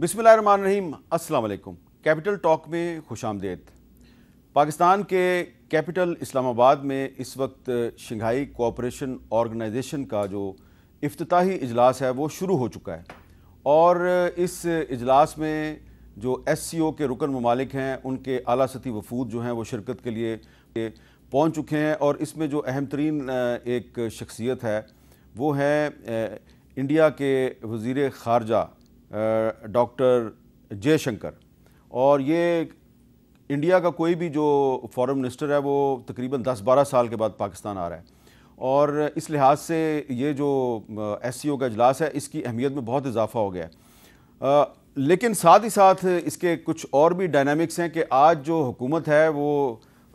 बिसमीम असलकुम capital talk में खुश आमदेद पाकिस्तान के कैपिटल इस्लामाबाद में इस वक्त शंघाई कोऑपरेशन ऑर्गेनाइजेशन का जो अफ्ताही इजलास है वो शुरू हो चुका है और इस इजलास में जो एस सी ओ के रुकन ममालिक हैं उनके अला सती वफूद जो हैं वो शिरकत के लिए पहुँच चुके हैं और इसमें जो अहम तरीन एक शख्सियत है वो है इंडिया के वज़ी ख़ारजा डॉक्टर जयशंकर और ये इंडिया का कोई भी जो फॉरेन मिनिस्टर है वो तकरीबन 10-12 साल के बाद पाकिस्तान आ रहा है और इस लिहाज से ये जो एस सी ओ का अजलास है इसकी अहमियत में बहुत इजाफा हो गया है आ, लेकिन साथ ही साथ इसके कुछ और भी डायनामिक्स हैं कि आज जो हुकूमत है वो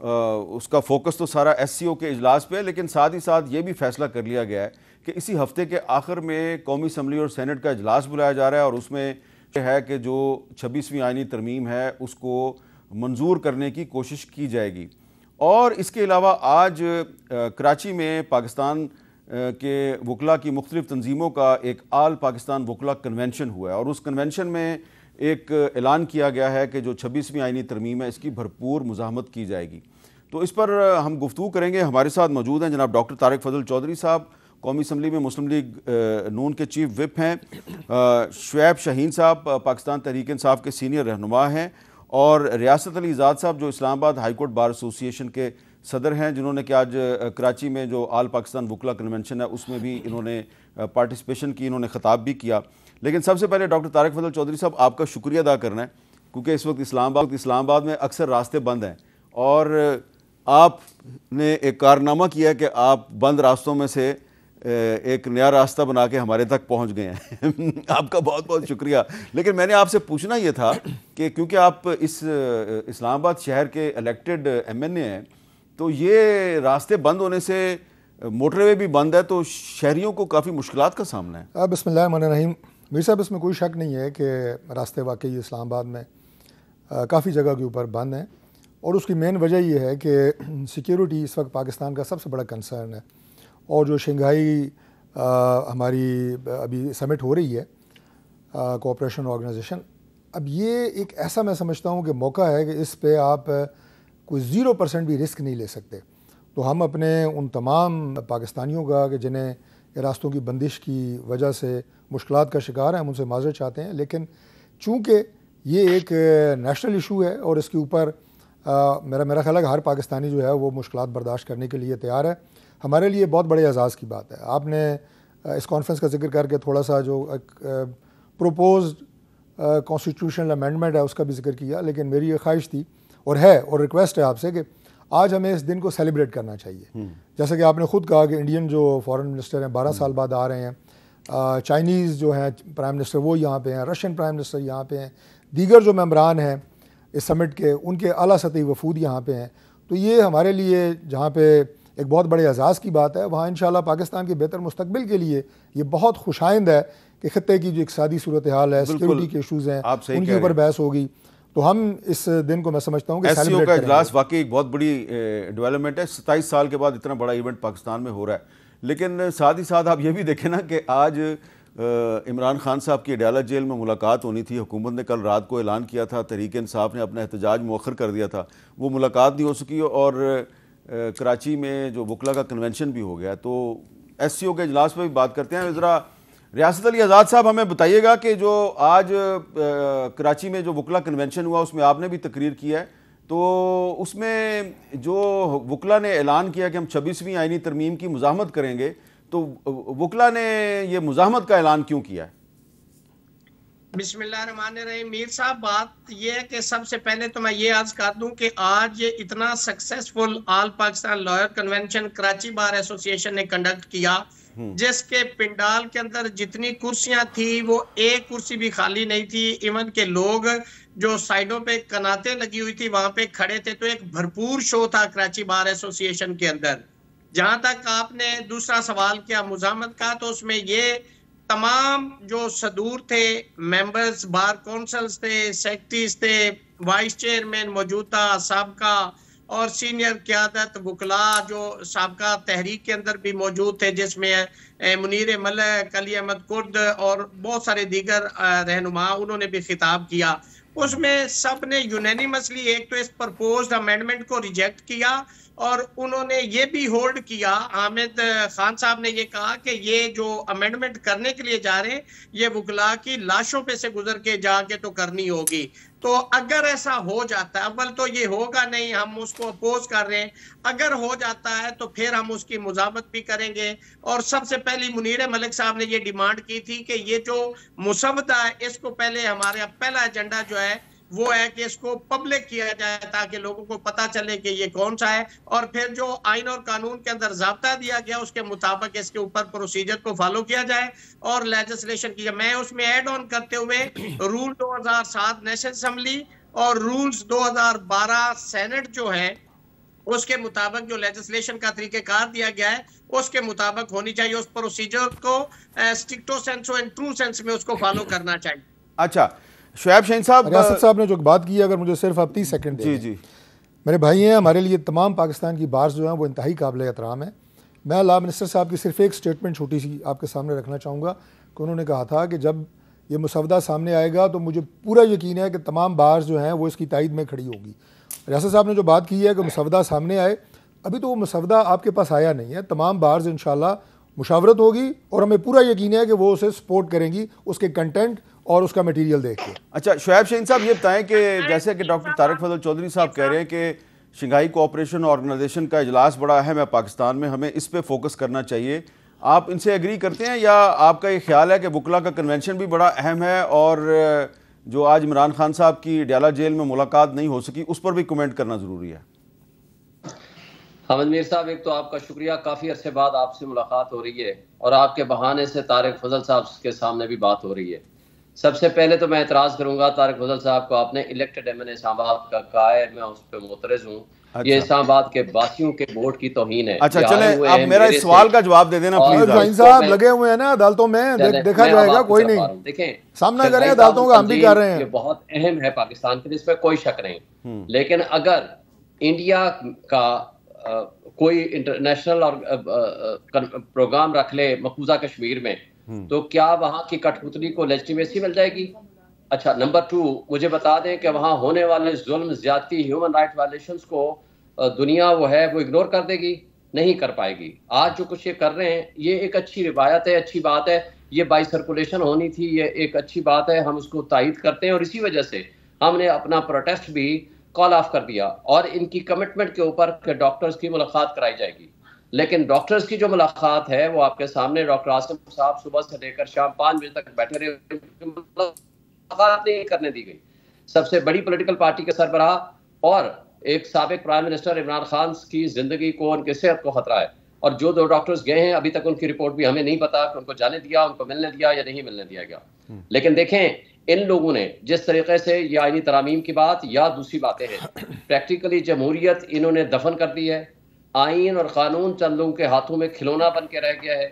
आ, उसका फोकस तो सारा एस सी ओ के अजलास पे है लेकिन साथ ही साथ ये भी फैसला कर लिया गया है कि इसी हफ्ते के आखिर में कौमी असम्बली और सैनट का अजलास बुलाया जा रहा है और उसमें है कि जो छब्बीसवीं आइनी तरमीम है उसको मंजूर करने की कोशिश की जाएगी और इसके अलावा आज कराची में पाकिस्तान के वकला की मुख्तलिफ तनजीमों का एक आल पाकिस्तान वकला कन्वेंशन हुआ है और उस कन्वेंशन में एक ऐलान किया गया है कि जो छब्बीसवीं आइनी तरमीम है इसकी भरपूर मजामत की जाएगी तो इस पर हम गुफ्तू करेंगे हमारे साथ मौजूद हैं जनाब डॉक्टर तारक फजल चौधरी साहब कौमी असम्बली में मुस्लिम लीग नून के चीफ विप हैं शुैब शहीन साहब पाकिस्तान तहरीक साहब के सीनियर रहनुमा हैं और रियासत अली आज़ाद साहब जो इस्लामाबाद हाईकोर्ट बार एसोसिएशन के सदर हैं जिन्होंने कि आज कराची में जो आल पाकिस्तान वकला कन्वेंशन है उसमें भी इन्होंने पार्टिसिपेशन की इन्होंने ख़ताब भी किया लेकिन सबसे पहले डॉक्टर तारक फजल चौधरी साहब आपका शुक्रिया अदा करना है क्योंकि इस वक्त इस्लामाबाद इस्लामाबाद में अक्सर रास्ते बंद हैं और आपने एक कारनामा किया कि आप बंद रास्तों में से एक नया रास्ता बना के हमारे तक पहुंच गए हैं आपका बहुत बहुत शुक्रिया लेकिन मैंने आपसे पूछना ये था कि क्योंकि आप इस इस्लामाबाद शहर के इलेक्टेड एमएनए हैं तो ये रास्ते बंद होने से मोटरवे भी बंद है तो शहरीों को काफ़ी मुश्किल का सामना है अब इसमें रहीम मीर साहब इसमें कोई शक नहीं है कि रास्ते वाकई इस्लामाबाद में काफ़ी जगह के ऊपर बंद हैं और उसकी मेन वजह यह है कि सिक्योरिटी इस वक्त पाकिस्तान का सबसे बड़ा कंसर्न है और जो शंघाई हमारी अभी समिट हो रही है कोऑपरेशन ऑर्गेनाइजेशन अब ये एक ऐसा मैं समझता हूँ कि मौका है कि इस पे आप कोई ज़ीरो परसेंट भी रिस्क नहीं ले सकते तो हम अपने उन तमाम पाकिस्तानियों का कि जिन्हें रास्तों की बंदिश की वजह से मुश्किल का शिकार हैं हम उनसे माज़र चाहते हैं लेकिन चूँकि ये एक नेशनल इशू है और इसके ऊपर मेरा मेरा ख्याल है हर पाकिस्तानी जो है वो मुश्किल बर्दाश्त करने के लिए तैयार है हमारे लिए बहुत बड़े एजाज़ की बात है आपने इस कॉन्फ्रेंस का जिक्र करके थोड़ा सा जो प्रोपोज कॉन्स्टिट्यूशनल अमेंडमेंट है उसका भी जिक्र किया लेकिन मेरी ये ख्वाहिश थी और है और रिक्वेस्ट है आपसे कि आज हमें इस दिन को सेलिब्रेट करना चाहिए हम्म। जैसा कि आपने खुद कहा कि इंडियन जो फॉरेन मिनिस्टर हैं बारह हम्म। साल बाद आ रहे हैं चाइनीज़ जो हैं प्राइम मिनिस्टर वो यहाँ पे हैं रशियन प्राइम मिनिस्टर यहाँ पे हैं दीगर जो मम्बरान हैं इस समिट के उनके अला सतही वफूद यहाँ पे हैं तो ये हमारे लिए जहाँ पे एक बहुत बड़े एजाज़ की बात है वहाँ इन पाकिस्तान के बेहतर मुस्तबिल के लिए ये बहुत खुशाइंद है कि खत्े की जो इकसादी सूरत हाल है सिक्योरिटी के इशूज़ हैं उनके ऊपर बहस होगी तो हम इस दिन को मैं समझता हूँ का इजलास वाकई एक बहुत बड़ी डेवलपमेंट है सत्ताईस साल के बाद इतना बड़ा इवेंट पाकिस्तान में हो रहा है लेकिन साथ ही साथ आप ये भी देखें ना कि आज इमरान खान साहब की अडयाला जेल में मुलाकात होनी थी हुकूमत ने कल रात को ऐलान किया था तहरीक इंसाफ ने अपना एहतजाज मौखर कर दिया था वो मुलाकात नहीं हो सकी और कराची में जो वकला का कन्वेंशन भी हो गया तो एस सी ओ के अजलास पर भी बात करते हैं ज़रा रियासत अली आज़ाद साहब हमें बताइएगा कि जो आज कराची में जो वकला कन्वेंशन हुआ उसमें आपने भी तकरीर किया है तो उसमें जो वकला ने ऐलान किया कि हम छब्बीसवीं आइनी तरमीम की मुजामत करेंगे तो वकला ने यह मुजामत का ऐलान क्यों किया है बिस्मिल्लाह मीर साहब बात यह है कि सबसे पहले तो मैं ये आज कर दूं कि आज ये इतना successful all Pakistan lawyer convention Karachi bar association ने कंडक्ट किया हम्म। जिसके पिंडाल के अंदर जितनी कुर्सियां थी वो एक कुर्सी भी खाली नहीं थी इवन के लोग जो साइडों पे कनाते लगी हुई थी वहां पे खड़े थे तो एक भरपूर शो था कराची बार एसोसिएशन के अंदर जहां तक आपने दूसरा सवाल किया मुजामत का तो उसमें ये तमाम जो सदूर थे मेंबर्स बार कौंसल्स थे सेक्रेटरीज थे वाइस चेयरमैन मौजूदा सबका और सीनियर क्यादत बुकला जो सबका तहरीक के अंदर भी मौजूद थे जिसमें मुनीर मलक अली अहमद कुर्द और बहुत सारे दीगर रहनुमा उन्होंने भी खिताब किया उसमें सब ने यूनानिमसली एक तो इस प्रपोज अमेंडमेंट को रिजेक्ट किया और उन्होंने ये भी होल्ड किया आमिद खान साहब ने ये कहा कि ये जो अमेंडमेंट करने के लिए जा रहे हैं ये वकला की लाशों पे से गुजर के जाके तो करनी होगी तो अगर ऐसा हो जाता है अव्वल तो ये होगा नहीं हम उसको अपोज कर रहे हैं अगर हो जाता है तो फिर हम उसकी मुजामत भी करेंगे और सबसे पहली मुनीर मलिक साहब ने ये डिमांड की थी कि ये जो मुसवदा है इसको पहले हमारे पहला एजेंडा जो है वो है कि इसको पब्लिक किया जाए ताकि लोगों को पता चले कि ये कौन सा है और फिर जो आइन और कानून के अंदर जबता दिया गया उसके मुताबिक इसके ऊपर प्रोसीजर को फॉलो किया जाए और लेजिस्लेशन किया मैं उसमें एड ऑन करते हुए रूल 2007 नेशनल असम्बली और रूल्स 2012 सेनेट जो है उसके मुताबिक जो लेजिस्लेशन का तरीकेकार दिया गया है उसके मुताबिक होनी चाहिए उस प्रोसीजर को stricto sense and true sense में उसको फॉलो करना चाहिए अच्छा शुएब शहीन साहब रियासत साहब ने जो बात की अगर मुझे सिर्फ आप तीस सेकेंड जी जी मेरे भाई हैं हमारे लिए तमाम पाकिस्तान की बार्स जो हैं वो इंतहाई काबिल एहतराम है मैं ला मिनिस्टर साहब की सिर्फ एक स्टेटमेंट छोटी सी आपके सामने रखना चाहूँगा कि उन्होंने कहा था कि जब ये मुसवदा सामने आएगा तो मुझे पूरा यकीन है कि तमाम बार्स जो हैं वो इसकी तइद में खड़ी होगी रियासत साहब ने जो बात की है कि मुसवदा सामने आए अभी तो वो मुसवदा आपके पास आया नहीं है तमाम बार्स इन मुशावरत होगी और हमें पूरा यकीन है कि वो उसे सपोर्ट करेंगी उसके कंटेंट और उसका मटेरियल देख के अच्छा शुएब शहीन साहब ये बताएं कि जैसे कि डॉक्टर तारक फजल चौधरी साहब कह रहे हैं कि शंघाई कोऑपरेशन ऑर्गेनाइजेशन का इजलास बड़ा अहम है पाकिस्तान में हमें इस पर फोकस करना चाहिए आप इनसे एग्री करते हैं या आपका ये ख्याल है कि बुकला का कन्वेंशन भी बड़ा अहम है और जो आज इमरान खान साहब की डयाला जेल में मुलाकात नहीं हो सकी उस पर भी कमेंट करना ज़रूरी है हमद मीर साहब एक तो आपका शुक्रिया काफ़ी अरसे बाद आपसे मुलाकात हो रही है और आपके बहाने से तारक फजल साहब के सामने भी बात हो रही है सबसे पहले तो मैं एतराज़ करूंगा तारक फजल साहब को आपने इलेक्टेड एम एन इस्लामाबाद का कायर मैं उस पर मोतरज हूँ अच्छा। ये इस्लाबाद के बासियों के वोट की तोहीन है अच्छा चले आप मेरा इस सवाल का जवाब दे देना प्लीज साहब लगे हुए हैं ना अदालतों में देखा जाएगा कोई नहीं देखें सामना करें अदालतों का हम भी कर रहे हैं ये बहुत अहम है पाकिस्तान के इसमें कोई शक नहीं हम्म। लेकिन अगर इंडिया का कोई इंटरनेशनल और प्रोग्राम रख ले मकूजा कश्मीर में हम्म। तो क्या वहाँ की कठपुतली को लेजिटिमेसी मिल जाएगी अच्छा नंबर टू मुझे बता दें कि वहाँ होने वाले जुल्म ज्यादती ह्यूमन राइट वायलेशन को दुनिया वो है वो इग्नोर कर देगी नहीं कर पाएगी आज जो कुछ ये कर रहे हैं ये एक अच्छी रिवायत है अच्छी बात है ये बाई सर्कुलेशन होनी थी ये एक अच्छी बात है हम उसको तायद करते हैं और इसी वजह से हमने अपना प्रोटेस्ट भी कॉल ऑफ कर दिया और इनकी कमिटमेंट के ऊपर डॉक्टर्स की मुलाकात कराई जाएगी लेकिन डॉक्टर्स की जो मुलाकात है वो आपके सामने डॉक्टर आसिम साहब सुबह से लेकर शाम पाँच बजे तक बैठे रहे मुलाकात नहीं करने दी गई सबसे बड़ी पोलिटिकल पार्टी के सरबराह और एक सबक प्राइम मिनिस्टर इमरान खान की जिंदगी को उनकी सेहत को खतरा है और जो दो डॉक्टर्स गए हैं अभी तक उनकी रिपोर्ट भी हमें नहीं पता कि उनको जाने दिया उनको मिलने दिया या नहीं मिलने दिया गया हम्म। लेकिन देखें इन लोगों ने जिस तरीके से या आईनी तरामीम की बात या दूसरी बातें हैं प्रैक्टिकली जमहूरियत इन्होंने दफन कर दी है आइन और क़ानून चंद लोगों के हाथों में खिलौना बन के रह गया है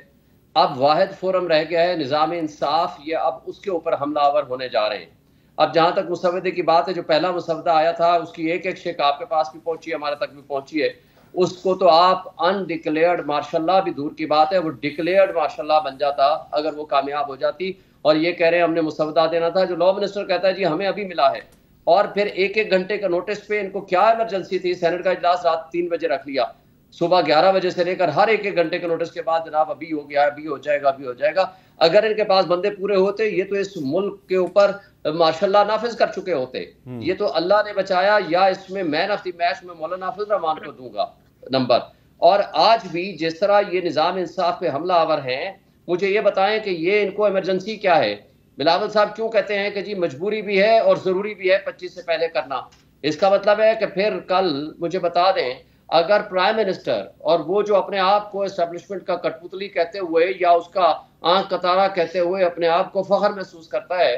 अब वाद फोरम रह गया है निज़ाम इंसाफ ये अब उसके ऊपर हमलावर होने जा रहे हैं अब जहाँ तक मुसवदे की बात है जो पहला मुसवदा आया था उसकी एक एक शेख आपके पास भी पहुंची है हमारे तक भी पहुंची है उसको तो आप अनडिक्लेयर्ड मार्शल्ला भी दूर की बात है वो डिक्लेयर्ड मार्शल्ला बन जाता अगर वो कामयाब हो जाती और ये कह रहे हैं हमने मुसवदा देना था जो लॉ मिनिस्टर कहता है जी हमें अभी मिला है और फिर एक एक घंटे का नोटिस पे इनको क्या इमरजेंसी थी सेनेट का इजलास रात तीन बजे रख लिया सुबह ग्यारह बजे से लेकर हर एक एक घंटे के नोटिस के बाद जनाब अभी हो गया अभी हो जाएगा अभी हो जाएगा अगर इनके पास बंदे पूरे होते ये तो इस मुल्क के ऊपर माशाल्लाह नाफिज कर चुके होते हम्म। ये तो अल्लाह ने बचाया या इसमें मैन ऑफ द मैच में मौलाना नाफिज रहमान को दूंगा नंबर और आज भी जिस तरह ये निज़ाम इंसाफ पे हमला आवर हैं मुझे ये बताएं कि ये इनको इमरजेंसी क्या है बिलावल साहब क्यों कहते हैं कि जी मजबूरी भी है और ज़रूरी भी है पच्चीस से पहले करना इसका मतलब है कि फिर कल मुझे बता दें अगर प्राइम मिनिस्टर और वो जो अपने आप को एस्टेब्लिशमेंट का कठपुतली कहते हुए या उसका आंख कतारा कहते हुए अपने आप को फख्र महसूस करता है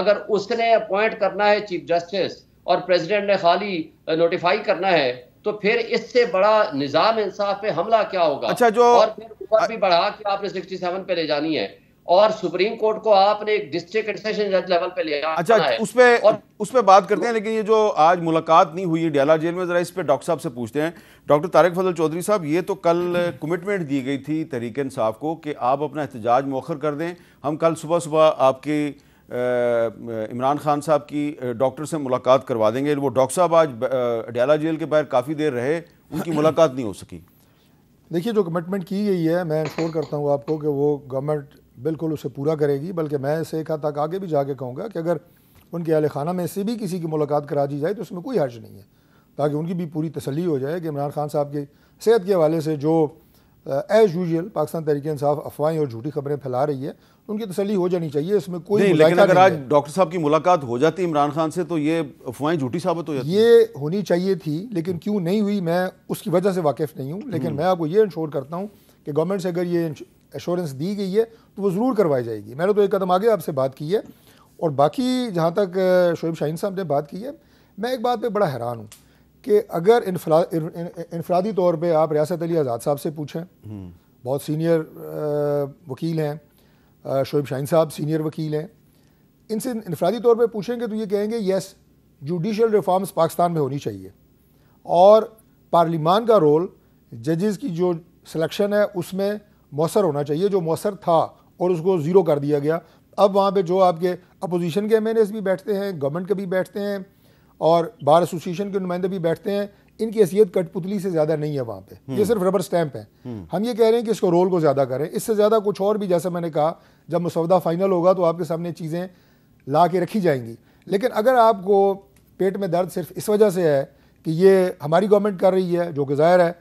अगर उसने अपॉइंट करना है चीफ जस्टिस और प्रेसिडेंट ने खाली नोटिफाई करना है तो फिर इससे बड़ा निजाम इंसाफ पे हमला क्या होगा अच्छा जो और फिर ऊपर भी बढ़ा कि आपने सेवन पे ले जानी है और सुप्रीम कोर्ट को आपने एक डिस्ट्रिक्ट सेशन जज लेवल पे लिया अच्छा उसमें और उसमें बात करते हैं लेकिन ये जो आज मुलाकात नहीं हुई डियाला जेल में जरा इस पे डॉक्टर साहब से पूछते हैं डॉक्टर तारिक फजल चौधरी साहब ये तो कल कमिटमेंट दी गई थी तहरीक इंसाफ को कि आप अपना एहतजाज मौखर कर दें हम कल सुबह सुबह आपके इमरान खान साहब की डॉक्टर से मुलाकात करवा देंगे वो डॉक्टर साहब आज डियाला जेल के बाहर काफ़ी देर रहे उनकी मुलाकात नहीं हो सकी देखिए जो कमिटमेंट की गई है मैं इंश्योर करता हूँ आपको कि वो गवर्नमेंट बिल्कुल उसे पूरा करेगी बल्कि मैं इसे एक हद तक आगे भी जाके कहूँगा कि अगर उनके अहल खाना में से भी किसी की मुलाकात करा दी जाए तो उसमें कोई हर्ज नहीं है ताकि उनकी भी पूरी तसली हो जाए कि इमरान खान साहब की सेहत के हवाले से जो एज यूजल पाकिस्तान तरीके इंसाफ अफवाहें और झूठी खबरें फैला रही है उनकी तसली हो जानी चाहिए इसमें कोई नहीं, लेकिन अगर आज डॉक्टर साहब की मुलाकात हो जाती इमरान खान से तो ये अफवाहें झूठी साबित हो जाती ये होनी चाहिए थी लेकिन क्यों नहीं हुई मैं उसकी वजह से वाकिफ़ नहीं हूँ लेकिन हम्म। मैं आपको ये इंश्योर करता हूँ कि गवर्नमेंट से अगर ये एश्योरेंस दी गई है तो वो ज़रूर करवाई जाएगी मैंने तो एक कदम आगे आपसे बात की है और बाकी जहाँ तक शोएब शाहीन साहब ने बात की है मैं एक बात पर बड़ा हैरान हूँ कि अगर इनफरादी तौर पर आप रियासत अली आज़ाद साहब से पूछें हम्म। बहुत सीनियर वकील हैं शोएब शाहीन साहब सीनियर वकील हैं इनसे इनफरादी तौर पर पूछेंगे तो ये कहेंगे येस जुडिशल रिफॉर्म्स पाकिस्तान में होनी चाहिए और पार्लिमान का रोल जजेस की जो सिलेक्शन है उसमें मौसर होना चाहिए जो मौसर था और उसको ज़ीरो कर दिया गया अब वहाँ पे जो आपके अपोजिशन के एम भी बैठते हैं गवर्नमेंट के भी बैठते हैं और बार एसोसिएशन के नुमाइंदे भी बैठते हैं इनकी हैसियत कठपुतली से ज़्यादा नहीं है वहाँ पे हम्म। ये सिर्फ रबर स्टैंप है हम्म। हम ये कह रहे हैं कि इसको रोल को ज़्यादा करें इससे ज़्यादा कुछ और भी जैसा मैंने कहा जब मसौदा फाइनल होगा तो आपके सामने चीज़ें ला के रखी जाएंगी लेकिन अगर आपको पेट में दर्द सिर्फ इस वजह से है कि ये हमारी गवर्नमेंट कर रही है जो कि ज़ाहिर है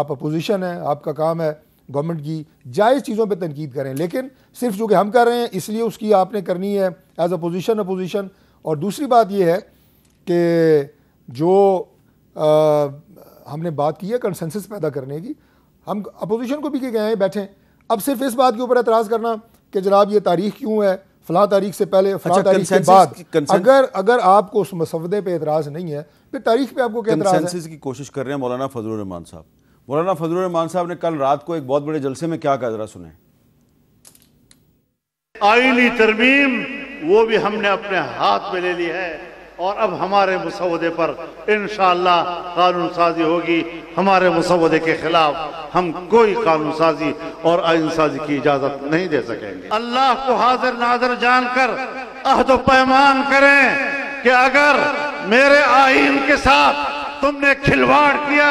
आप अपोजिशन है आपका काम है गवर्नमेंट की जायज़ चीज़ों पर तनकीद करें लेकिन सिर्फ जो कि हम कर रहे हैं इसलिए उसकी आपने करनी है एज अपोजिशन अपोजिशन और दूसरी बात यह है कि जो आ, हमने बात की है कंसेंसस पैदा करने की हम अपोजिशन को भी के गए हैं अब सिर्फ इस बात के ऊपर एतराज़ करना कि जनाब ये तारीख क्यों है फला तारीख से पहले फला अच्छा, तारीख के बाद अगर अगर आपको उस मसवदे पर एतराज़ नहीं है फिर तारीख पर आपको क्या एतराज़ की कोशिश कर रहे हैं मौलाना फजल रहमान साहब मौलाना फजल रहमान साहब ने कल रात को एक बहुत बड़े जलसे में क्या कहा जरा सुने आइनी तरमीम वो भी हमने अपने हाथ में ले ली है और अब हमारे मुसौदे पर इन कानून साजी होगी हमारे मसौदे के खिलाफ हम कोई कानून साजी और आइन साजी की इजाजत नहीं दे सकेंगे अल्लाह को हाजिर नाजर जानकर अहद पैमान करें कि अगर मेरे आइन के साथ तुमने खिलवाड़ किया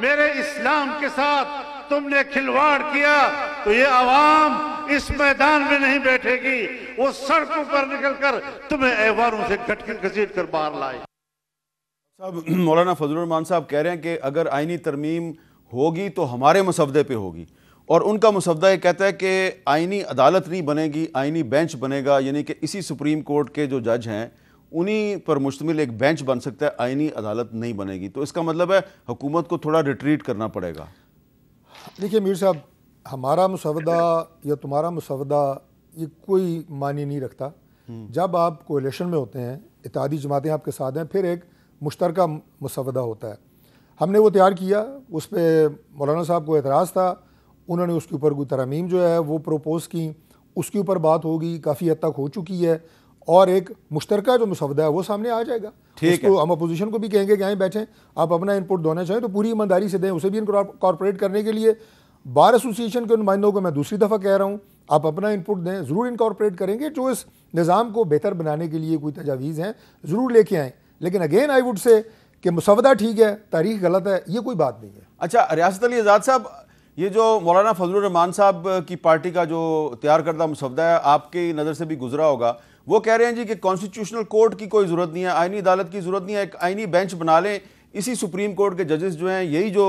मेरे इस्लाम के साथ तुमने खिलवाड़ किया तो ये आवाम इस मैदान में नहीं बैठेगी वो सड़कों पर निकलकर तुम्हें ऐवारों से घटकर घसीट कर बाहर लाए साहब मौलाना फजलान साहब कह रहे हैं कि अगर आइनी तरमीम होगी तो हमारे मसवदे पे होगी और उनका मुसवदा ये कहता है कि आइनी अदालत नहीं बनेगी आइनी बेंच बनेगा यानी कि इसी सुप्रीम कोर्ट के जो जज हैं उन्हीं पर मुश्तमिल एक बेंच बन सकता है आइनी अदालत नहीं बनेगी तो इसका मतलब है हुकूमत को थोड़ा रिट्रीट करना पड़ेगा देखिए मीर साहब हमारा मुसवदा या तुम्हारा मुसवदा ये कोई मानी नहीं रखता हम्म। जब आप कोलेशन में होते हैं इतिहादी जमातें आपके साथ हैं फिर एक मुश्तर मुसवदा होता है हमने वो तैयार किया उस पर मौलाना साहब को एतराज़ था उन्होंने उसके ऊपर कोई तरमीम जो है वो प्रपोज़ की उसके ऊपर बात होगी काफ़ी हद तक हो चुकी है और एक मुश्तरका जो मुसवदा है वो सामने आ जाएगा ठीक है हम अपोजिशन को भी कहेंगे कि आए बैठें आप अपना इनपुट दोना चाहें तो पूरी ईमानदारी से दें उसे भी इनकॉर्पोरेट करने के लिए बार एसोसिएशन के नुमाइंदों को मैं दूसरी दफ़ा कह रहा हूँ आप अपना इनपुट दें ज़रूर इनकॉर्पोरेट करेंगे जो इस निज़ाम को बेहतर बनाने के लिए कोई तजावीज़ हैं ज़रूर लेके आएँ लेकिन अगेन आई वुड से कि मुसवदा ठीक है तारीख गलत है ये कोई बात नहीं है अच्छा रियासत अली आज़ाद साहब ये जो मौलाना फजल रहमान साहब की पार्टी का जो तैयार करदा मुसवदा है आपकी नज़र से भी गुजरा होगा वो कह रहे हैं जी कि कॉन्स्टिट्यूशनल कोर्ट की कोई ज़रूरत नहीं है आइनी अदालत की ज़रूरत नहीं है एक आइनी बेंच बना लें इसी सुप्रीम कोर्ट के जजेस जो हैं यही जो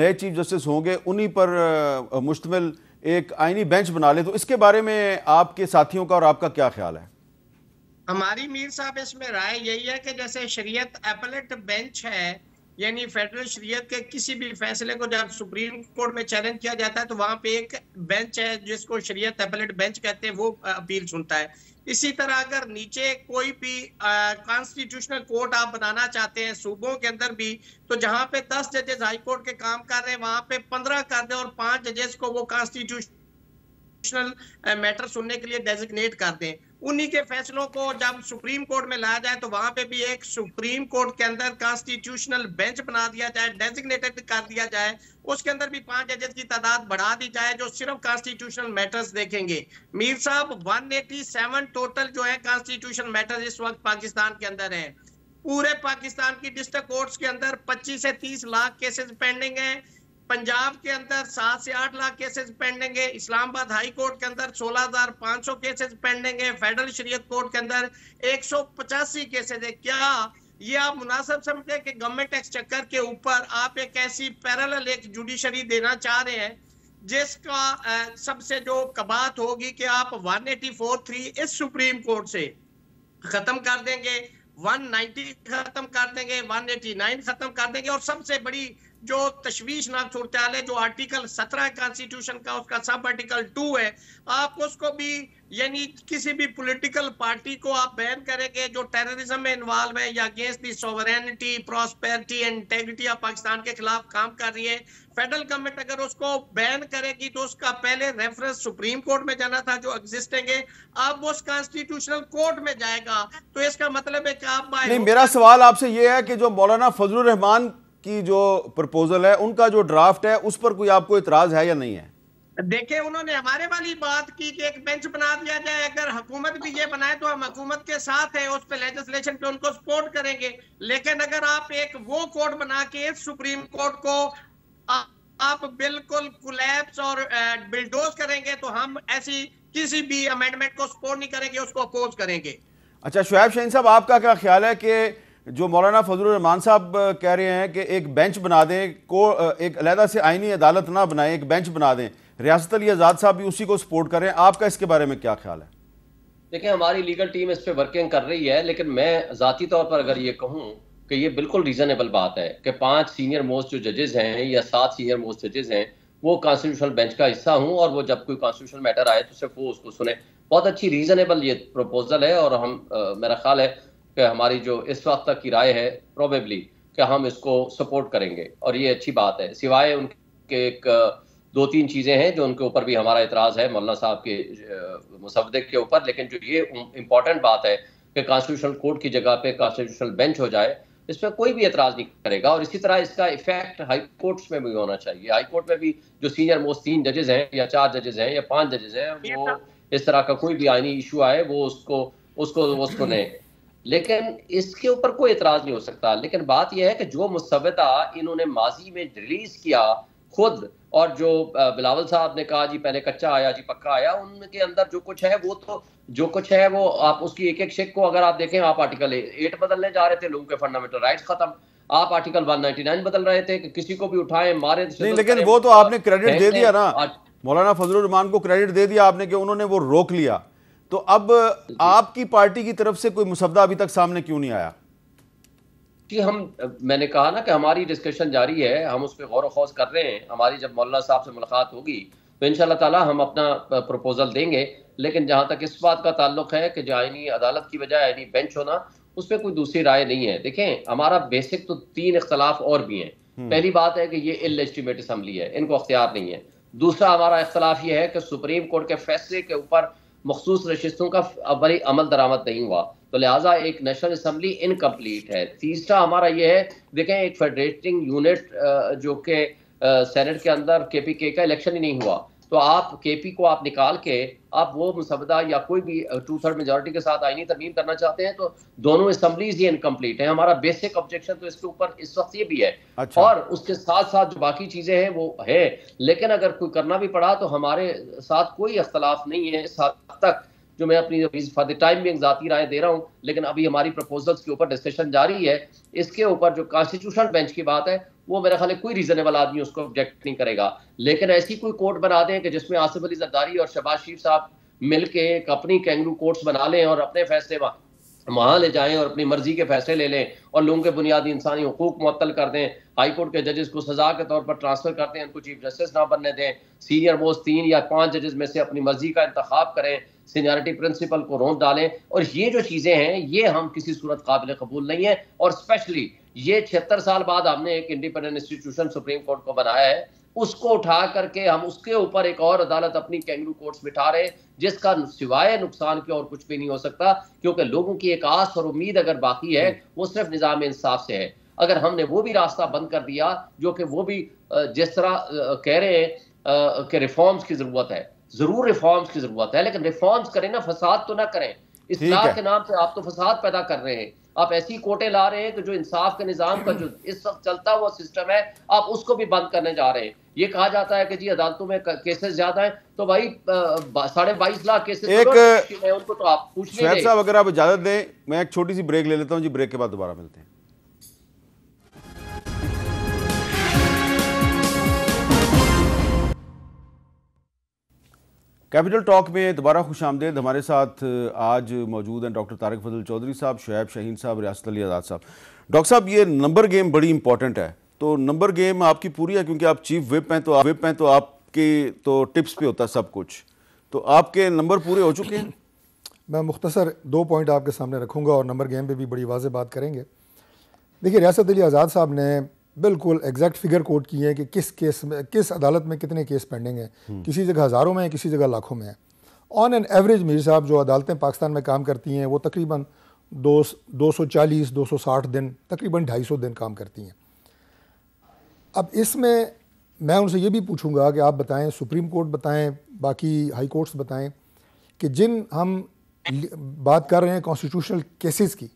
नए चीफ जस्टिस होंगे उन्हीं पर मुश्तमिल एक आइनी बेंच बना लें तो इसके बारे में आपके साथियों का और आपका क्या ख्याल है हमारी मीर साहब इसमें राय यही है कि जैसे शरीयत अपलेट बेंच है यानी फेडरल शरीयत के किसी भी फैसले को जब सुप्रीम कोर्ट में चैलेंज किया जाता है तो वहां पे एक बेंच है जिसको शरीयत अपलेट बेंच कहते हैं वो अपील सुनता है इसी तरह अगर नीचे कोई भी कॉन्स्टिट्यूशनल कोर्ट आप बनाना चाहते हैं सूबों के अंदर भी तो जहां पे दस जजेस हाई कोर्ट के काम कर रहे हैं वहां पे पंद्रह कर दें और पांच जजेस को वो कॉन्स्टिट्यूशनल मैटर सुनने के लिए डेजिग्नेट कर दें उन्हीं के फैसलों को जब सुप्रीम कोर्ट में लाया जाए तो वहां पे भी एक सुप्रीम कोर्ट के अंदर कॉन्स्टिट्यूशनल बेंच बना दिया जाए डेजिग्नेटेड कर दिया जाए उसके अंदर भी पांच जजेस की तादाद बढ़ा दी जाए जो सिर्फ कॉन्स्टिट्यूशनल मैटर्स देखेंगे मीर साहब 187 टोटल जो है कॉन्स्टिट्यूशन मैटर्स इस वक्त पाकिस्तान के अंदर है पूरे पाकिस्तान की डिस्ट्रिक्ट कोर्ट्स के अंदर 25 से 30 लाख केसेस पेंडिंग हैं पंजाब के अंदर सात से आठ लाख केसेस पेंडिंग है इस्लामाबाद हाई कोर्ट के अंदर सोलह हजार पांच सौ केसेस पेंडिंग है फेडरल शरीयत कोर्ट के अंदर एक सौ पचासी केसेज है क्या ये आप मुनासिब हैं कि गवर्नमेंट चक्कर के ऊपर आप एक ऐसी पैरल एक जुडिशरी देना चाह रहे हैं जिसका सबसे जो कबात होगी कि आप थ्री इस सुप्रीम कोर्ट से खत्म कर देंगे 190 खत्म कर देंगे 189 खत्म कर देंगे और सबसे बड़ी जो तशवीशनाक सूरत हाल है जो आर्टिकल सत्रह कॉन्स्टिट्यूशन का उसका सब आर्टिकल टू है आप उसको भी यानी किसी भी पॉलिटिकल पार्टी को आप बैन करेंगे जो टेररिज्म में इन्वॉल्व है या against the sovereignty prosperity and integrity of Pakistan के खिलाफ काम कर रही है फेडरल गवर्नमेंट अगर उसको बैन करेगी तो उसका पहले रेफरेंस सुप्रीम कोर्ट में जाना था जो एग्जिस्टिंग है अब उस कॉन्स्टिट्यूशनल कोर्ट में जाएगा तो इसका मतलब है कि आप मेरा सवाल आपसे ये है कि जो मौलाना फजल रहमान की जो प्रपोजल है उनका जो ड्राफ्ट है उस पर कोई आपको इतराज है या नहीं है देखे उन्होंने हमारे वाली बात की कि एक बेंच बना दिया जाए अगर हुकूमत भी ये बनाए तो हम हुकूमत के साथ है उस पर लेजिस्लेशन पे उनको सपोर्ट करेंगे लेकिन अगर आप एक वो कोर्ट बना के सुप्रीम कोर्ट को आ, आप बिल्कुल कुलैप्स और बिल्डोज करेंगे तो हम ऐसी किसी भी अमेंडमेंट को सपोर्ट नहीं करेंगे उसको अपोज करेंगे अच्छा शुएब शहीन साहब आपका क्या ख्याल है कि जो मौलाना फजल रहमान साहब कह रहे हैं कि एक बेंच बना दें को एक अलहदा से आइनी अदालत ना बनाएं एक बेंच बना दें रियासत अली आज़ाद साहब भी उसी को सपोर्ट करें आपका इसके बारे में क्या ख्याल है देखिए हमारी लीगल टीम इस पर वर्किंग कर रही है लेकिन मैं जतीी तौर पर अगर ये कहूँ कि ये बिल्कुल रीज़नेबल बात है कि पाँच सीनियर मोस्ट जो जजेज़ हैं या सात सीनियर मोस्ट जजेज़ हैं वो कॉन्स्टिट्यूशनल बेंच का हिस्सा हूँ और वो जब कोई कॉन्स्टिट्यूशनल मैटर आए तो सिर्फ वो उसको सुने बहुत अच्छी रीज़नेबल ये प्रपोजल है और हम आ, मेरा ख्याल है कि हमारी जो इस वक्त तक की राय है प्रोबेबली कि हम इसको सपोर्ट करेंगे और ये अच्छी बात है सिवाय उनके एक दो तीन चीज़ें हैं जो उनके ऊपर भी हमारा इतराज़ है मौलाना साहब के मुसवदे के ऊपर लेकिन जो ये इम्पॉर्टेंट बात है कि कॉन्स्टिट्यूशनल कोर्ट की जगह पे कॉन्स्टिट्यूशनल बेंच हो जाए इस पर कोई भी एतराज नहीं करेगा और इसी तरह इसका इफेक्ट हाई कोर्ट्स में भी होना चाहिए हाई कोर्ट में भी जो सीनियर मोस्ट तीन जजेज हैं या चार जजेज हैं या पांच जजेज हैं वो इस तरह का कोई भी आईनी इशू आए वो उसको उसको उसको नहीं लेकिन इसके ऊपर कोई इतराज नहीं हो सकता लेकिन बात यह है कि जो मुसविदा इन्होंने माजी में रिलीज किया खुद और जो बिलावल साहब ने कहा जी पहले कच्चा आया जी पक्का आया उनके अंदर जो कुछ है वो तो जो कुछ है वो आप उसकी एक एक शेख को अगर आप देखें आप आर्टिकल एट बदलने जा रहे थे लोगों के फंडामेंटल राइट खत्म आप आर्टिकल नाइन बदल रहे थे कि किसी को भी उठाए मारे नहीं लेकिन वो तो आपने क्रेडिट दे दिया ना मौलाना फजल रहमान को क्रेडिट दे दिया आपने कि उन्होंने वो रोक लिया तो अब आपकी पार्टी की तरफ से कोई मुसवदा अभी तक सामने क्यों नहीं आया कि हम मैंने कहा ना कि हमारी डिस्कशन जारी है हम उस पर गौर वौस कर रहे हैं हमारी जब मौलाना साहब से मुलाकात होगी तो इन ताला हम अपना प्रपोजल देंगे लेकिन जहां तक इस बात का ताल्लुक है कि जो आइनी अदालत की बजाय आइनी बेंच होना उस पर कोई दूसरी राय नहीं है देखें हमारा बेसिक तो तीन इख्तलाफ और भी हैं हम्म। पहली बात है कि ये इलेजिटिमेट असम्बली है इनको अख्तियार नहीं है दूसरा हमारा इख्तलाफ ये है कि सुप्रीम कोर्ट के फैसले के ऊपर मखसूस नशस्तों का अवली अमल दरामद नहीं हुआ तो लिहाजा एक नेशनल असम्बली इनकम्प्लीट है तीसरा हमारा ये है देखें एक फेडरेटिंग यूनिट जो कि सेनेट के अंदर के पी के का इलेक्शन ही नहीं हुआ तो आप के पी को आप निकाल के आप वो मुसवदा या कोई भी टू थर्ड मेजोरिटी के साथ आईनी तरमीम करना चाहते हैं तो दोनों असम्बलीज ही इनकम्प्लीट है हमारा बेसिक ऑब्जेक्शन तो इसके ऊपर इस वक्त ये भी है अच्छा। और उसके साथ साथ जो बाकी चीजें हैं वो है लेकिन अगर कोई करना भी पड़ा तो हमारे साथ कोई अख्तलाफ नहीं है साथ तक जो मैं अपनी टाइम में जाती राय दे रहा हूँ लेकिन अभी हमारी प्रपोजल्स के ऊपर डिस्कशन जारी है इसके ऊपर जो कॉन्स्टिट्यूशन बेंच की बात है वो मेरा ख्याल कोई रीजनेबल आदमी उसको ऑब्जेक्ट नहीं करेगा लेकिन ऐसी कोई कोर्ट बना दें कि जिसमें आसिफ अली जरदारी और शबाज शरीफ साहब मिल के एक अपनी कैंगरू कोर्ट्स बना लें और अपने फैसले वहाँ वहाँ ले जाएं और अपनी मर्जी के फैसले ले लें और लोगों के बुनियादी इंसानी हकूक मअतल कर दें हाई कोर्ट के जजेस को सजा के तौर पर ट्रांसफ़र कर दें उनको चीफ जस्टिस ना बनने दें सीनियर मोस्ट तीन या पाँच जजेस में से अपनी मर्जी का इंतखब करें सीनियरिटी प्रिंसिपल को रोक डालें और ये जो चीज़ें हैं ये हम किसी सूरत काबिल कबूल नहीं है और स्पेशली ये छिहत्तर साल बाद हमने एक इंडिपेंडेंट इंस्टीट्यूशन सुप्रीम कोर्ट को बनाया है उसको उठा करके हम उसके ऊपर एक और अदालत अपनी कैंगरू कोर्ट्स बिठा रहे जिसका सिवाय नुकसान की और कुछ भी नहीं हो सकता क्योंकि लोगों की एक आस और उम्मीद अगर बाकी है वो सिर्फ निज़ाम इंसाफ से है अगर हमने वो भी रास्ता बंद कर दिया जो कि वो भी जिस तरह कह रहे हैं कि रिफॉर्म्स की ज़रूरत है ज़रूर रिफॉर्म्स की ज़रूरत है लेकिन रिफॉर्म्स करें ना फसाद तो ना करें इस के नाम से आप तो फसाद पैदा कर रहे हैं आप ऐसी कोटे ला रहे हैं कि जो इंसाफ के निज़ाम का जो इस वक्त चलता हुआ सिस्टम है आप उसको भी बंद करने जा रहे हैं ये कहा जाता है कि जी अदालतों में केसेस ज्यादा हैं तो भाई साढ़े बाईस लाख केसेस तो एक उनको तो आप पूछ साहब अगर आप इजाजत दें मैं एक छोटी सी ब्रेक ले लेता हूँ जी ब्रेक के बाद दोबारा मिलते हैं कैपिटल टॉक में दोबारा खुश आमदेद हमारे साथ आज मौजूद हैं डॉक्टर तारक फजल चौधरी साहब शुएब शहीन साहब रियासत अली आज़ाद साहब डॉक्टर साहब ये नंबर गेम बड़ी इंपॉर्टेंट है तो नंबर गेम आपकी पूरी है क्योंकि आप चीफ विप हैं तो आप विप हैं तो आपके तो टिप्स पे होता है सब कुछ तो आपके नंबर पूरे हो चुके हैं मैं मुख्तसर दो पॉइंट आपके सामने रखूँगा और नंबर गेम पर भी बड़ी वाजे बात करेंगे देखिए रियासत अली आज़ाद साहब ने बिल्कुल एग्जैक्ट फिगर कोट की है कि किस केस में किस अदालत में कितने केस पेंडिंग हैं हम्म। किसी जगह हज़ारों में है किसी जगह लाखों में है ऑन एन एवरेज मीर साहब जो अदालतें पाकिस्तान में काम करती हैं वो तकरीबन दो दो सौ चालीस दो सौ साठ दिन तकरीबन ढाई सौ दिन काम करती हैं अब इसमें मैं उनसे ये भी पूछूंगा कि आप बताएं सुप्रीम कोर्ट बताएं बाकी हाई कोर्ट्स बताएं कि जिन हम बात कर रहे हैं कॉन्स्टिट्यूशनल केसेस की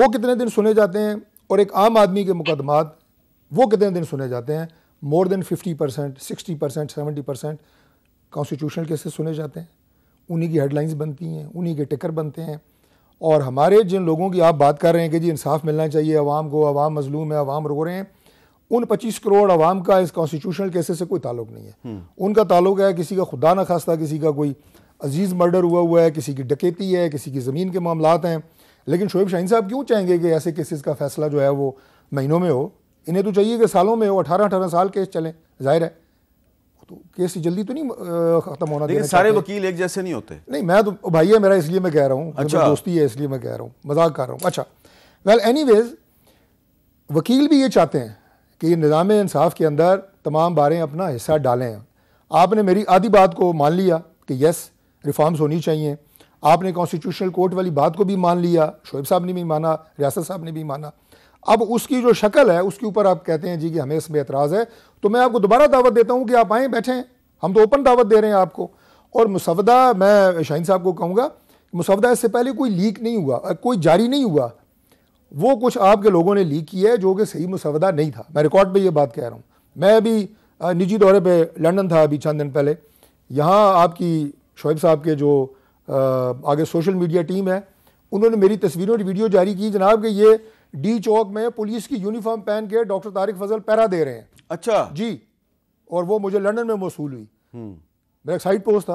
वो कितने दिन सुने जाते हैं और एक आम आदमी के मुकदमात वो कितने दिन सुने जाते हैं more than fifty percent sixty percent seventy percent constitutional cases सुने जाते हैं उन्हीं की हेडलाइंस बनती हैं उन्हीं के टिकर बनते हैं और हमारे जिन लोगों की आप बात कर रहे हैं कि जी इंसाफ मिलना चाहिए आवाम को आवाम मजलूम है अवाम रो रहे हैं उन पच्चीस करोड़ आवाम का इस कॉन्स्टिट्यूशनल केसेस से कोई ताल्लुक नहीं है हम्म। उनका ताल्लुक है किसी का खुदा न खास्ता किसी का कोई अजीज़ मर्डर हुआ हुआ है किसी की डकैती है किसी की ज़मीन के मामला हैं लेकिन शोएब शाहीन साहब क्यों चाहेंगे कि ऐसे केसेस का फैसला जो है वो महीनों में हो इन्हें तो चाहिए कि सालों में हो अठारह अठारह साल केस चलें जाहिर है तो केस जल्दी तो नहीं खत्म होना चाहिए सारे वकील एक जैसे नहीं होते नहीं मैं तो भाई है मेरा इसलिए मैं कह रहा हूँ अच्छा दोस्ती है इसलिए मैं कह रहा हूँ मजाक कर रहा हूँ अच्छा वेल वेज वकील भी ये चाहते हैं कि ये निज़ाम इंसाफ के अंदर तमाम बारें अपना हिस्सा डालें आपने मेरी आधी बात को मान लिया कि यस रिफॉर्म्स होनी चाहिए आपने कॉन्स्टिट्यूशनल कोर्ट वाली बात को भी मान लिया शोएब साहब ने भी माना रियासत साहब ने भी माना अब उसकी जो शक्ल है उसके ऊपर आप कहते हैं जी कि हमें इसमें एतराज़ है तो मैं आपको दोबारा दावत देता हूँ कि आप आएँ बैठें हम तो ओपन दावत दे रहे हैं आपको और मुसवदा मैं शाहीन साहब को कहूँगा मुसवदा इससे पहले कोई लीक नहीं हुआ कोई जारी नहीं हुआ वो कुछ आपके लोगों ने लीक किया है जो कि सही मुसवदा नहीं था मैं रिकॉर्ड पर यह बात कह रहा हूँ मैं अभी निजी दौरे पर लंडन था अभी चंद दिन पहले यहाँ आपकी शोएब साहब के जो आगे सोशल मीडिया टीम है उन्होंने मेरी तस्वीरों और वीडियो जारी की जनाब कि ये डी चौक में पुलिस की यूनिफॉर्म पहन के डॉक्टर तारिक फजल पैरा दे रहे हैं अच्छा जी और वो मुझे लंदन में मौसू हुई हम्म। मेरा साइड पोस्ट था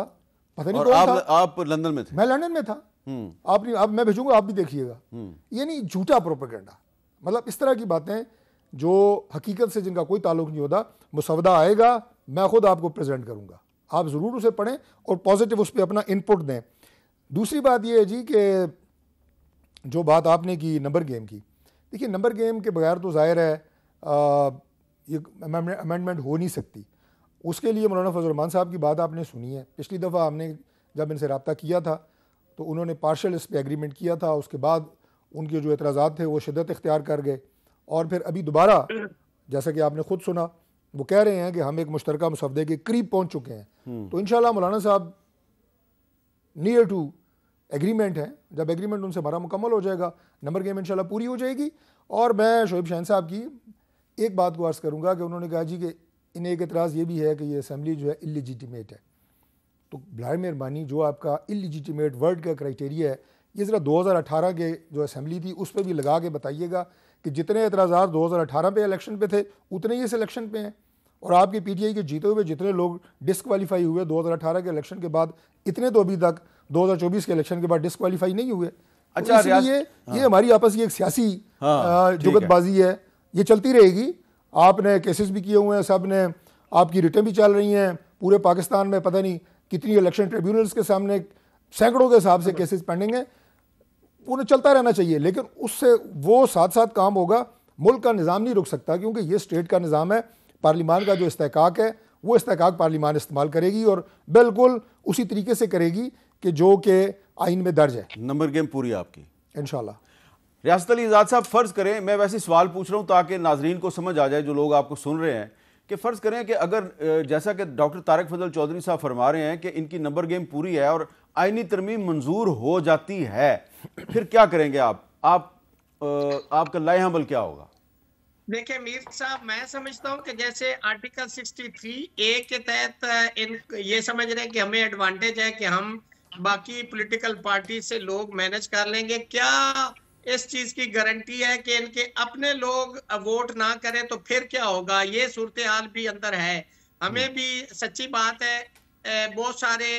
पता नहीं आप, था। आप लंदन में थे मैं लंदन में था हम्म। आप नहीं अब मैं भेजूंगा आप भी देखिएगा हम्म। ये नहीं झूठा प्रोपरगेंडा मतलब इस तरह की बातें जो हकीकत से जिनका कोई ताल्लुक नहीं होता मुसवदा आएगा मैं खुद आपको प्रेजेंट करूंगा आप ज़रूर उसे पढ़ें और पॉजिटिव उस पर अपना इनपुट दें दूसरी बात ये है जी कि जो बात आपने की नंबर गेम की देखिए नंबर गेम के बगैर तो ज़ाहिर है आ, ये अमेंडमेंट हो नहीं सकती उसके लिए मौलाना फजलरमान साहब की बात आपने सुनी है पिछली दफ़ा हमने जब इनसे रबता किया था तो उन्होंने पार्शल इस पर एग्रीमेंट किया था उसके बाद उनके जो एतराज़ा थे वो शिदत इख्तियार कर गए और फिर अभी दोबारा जैसा कि आपने खुद सुना वो कह रहे हैं कि हम एक मुश्तरक मुसवदे के करीब पहुँच चुके हैं हम्म। तो इन मौलाना साहब नियर टू एग्रीमेंट है जब एग्रीमेंट उनसे भरा मुकम्मल हो जाएगा नंबर गेम इंशाल्लाह पूरी हो जाएगी और मैं शोब शहन साहब की एक बात को अर्ज़ करूँगा कि उन्होंने कहा जी कि इन्हें एक एतराज़ ये भी है कि ये असम्बली जो है इलीजिटिमेट है तो भाई मेहरबानी जो आपका इलीजिटिमेट वर्ड का क्राइटेरिया है ये ज़रा 2018 के जो असम्बली थी उस पर भी लगा के बताइएगा कि जितने हज़ार 2018 पे इलेक्शन पे थे उतने ही इस इलेक्शन पे हैं और आपके पीटीआई के जीते हुए जितने लोग डिसक्वालीफाई हुए 2018 के इलेक्शन के बाद इतने तो अभी तक 2024 के इलेक्शन के बाद डिसक्वालीफाई नहीं हुए अच्छा तो ये हाँ। ये हमारी आपस की एक सियासी हाँ, जुगतबाजी है।, है ये चलती रहेगी आपने केसेस भी किए हुए हैं सब ने आपकी रिटर्न भी चल रही हैं पूरे पाकिस्तान में पता नहीं कितनी इलेक्शन ट्रिब्यूनल्स के सामने सैकड़ों के हिसाब से केसेस पेंडिंग है उन्हें चलता रहना चाहिए लेकिन उससे वो साथ साथ काम होगा मुल्क का निज़ाम नहीं रुक सकता क्योंकि ये स्टेट का निज़ाम है पार्लीमान का जो इसतक है वो इसतक पार्लीमान इस्तेमाल करेगी और बिल्कुल उसी तरीके से करेगी कि जो कि आइन में दर्ज है नंबर गेम पूरी आपकी इन रियासत अली आज़ाद साहब फ़र्ज़ करें मैं वैसे सवाल पूछ रहा हूँ ताकि नाजरीन को समझ आ जाए जो लोग आपको सुन रहे हैं कि फ़र्ज़ करें कि अगर जैसा कि डॉक्टर तारक फजल चौधरी साहब फरमा रहे हैं कि इनकी नंबर गेम पूरी है और आइनी तरमीम मंजूर हो जाती है फिर क्या करेंगे आप आप आपका लाए अमल क्या होगा देखिए मीर साहब मैं समझता हूँ कि जैसे आर्टिकल 63 ए के तहत इन ये समझ रहे हैं कि हमें एडवांटेज है कि हम बाकी पॉलिटिकल पार्टी से लोग मैनेज कर लेंगे क्या इस चीज की गारंटी है कि इनके अपने लोग वोट ना करें तो फिर क्या होगा ये सूरत हाल भी अंदर है हमें हम्म। भी सच्ची बात है बहुत सारे